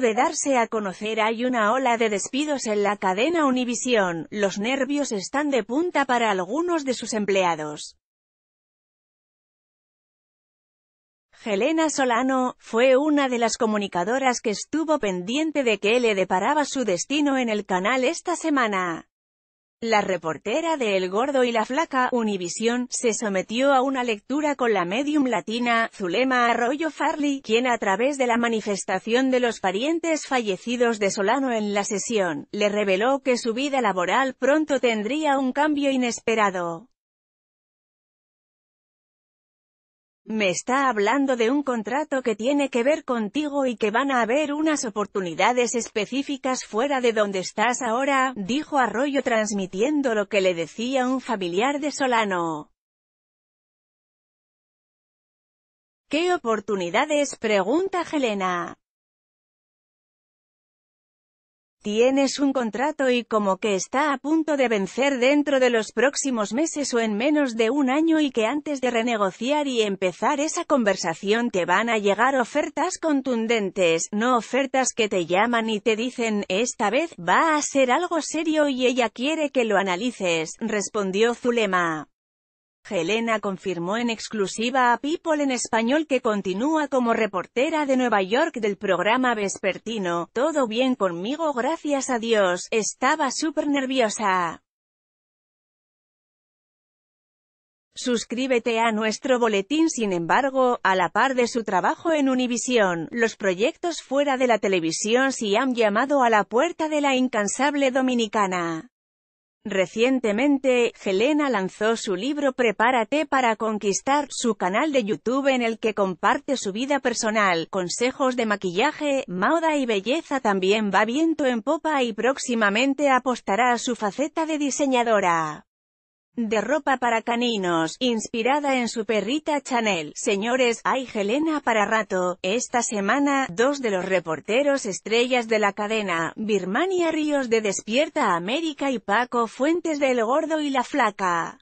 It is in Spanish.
de darse a conocer hay una ola de despidos en la cadena Univision, los nervios están de punta para algunos de sus empleados. Helena Solano, fue una de las comunicadoras que estuvo pendiente de que le deparaba su destino en el canal esta semana. La reportera de El Gordo y la Flaca, Univisión, se sometió a una lectura con la medium latina, Zulema Arroyo Farley, quien a través de la manifestación de los parientes fallecidos de Solano en la sesión, le reveló que su vida laboral pronto tendría un cambio inesperado. Me está hablando de un contrato que tiene que ver contigo y que van a haber unas oportunidades específicas fuera de donde estás ahora, dijo Arroyo transmitiendo lo que le decía un familiar de Solano. ¿Qué oportunidades? pregunta Helena. Tienes un contrato y como que está a punto de vencer dentro de los próximos meses o en menos de un año y que antes de renegociar y empezar esa conversación te van a llegar ofertas contundentes, no ofertas que te llaman y te dicen, esta vez, va a ser algo serio y ella quiere que lo analices, respondió Zulema. Helena confirmó en exclusiva a People en Español que continúa como reportera de Nueva York del programa vespertino, Todo bien conmigo gracias a Dios, estaba súper nerviosa. Suscríbete a nuestro boletín sin embargo, a la par de su trabajo en Univisión, los proyectos fuera de la televisión si han llamado a la puerta de la incansable dominicana. Recientemente, Helena lanzó su libro Prepárate para conquistar, su canal de YouTube en el que comparte su vida personal, consejos de maquillaje, moda y belleza también va viento en popa y próximamente apostará a su faceta de diseñadora de ropa para caninos, inspirada en su perrita Chanel. Señores, hay Helena para rato. Esta semana, dos de los reporteros estrellas de la cadena, Birmania Ríos de Despierta América y Paco Fuentes del Gordo y la Flaca.